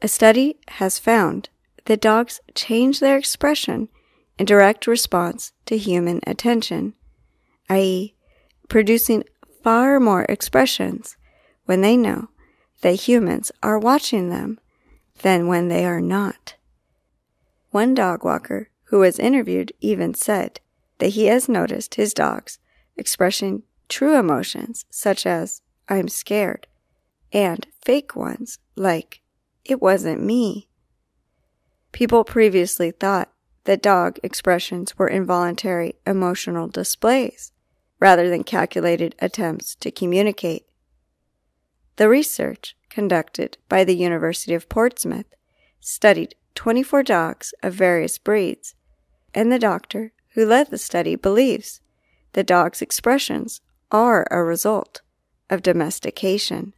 A study has found that dogs change their expression in direct response to human attention, i.e., producing far more expressions when they know that humans are watching them than when they are not. One dog walker who was interviewed even said that he has noticed his dogs expressing true emotions such as, I'm scared, and fake ones like, it wasn't me. People previously thought that dog expressions were involuntary emotional displays rather than calculated attempts to communicate. The research conducted by the University of Portsmouth studied 24 dogs of various breeds, and the doctor who led the study believes the dog's expressions are a result of domestication.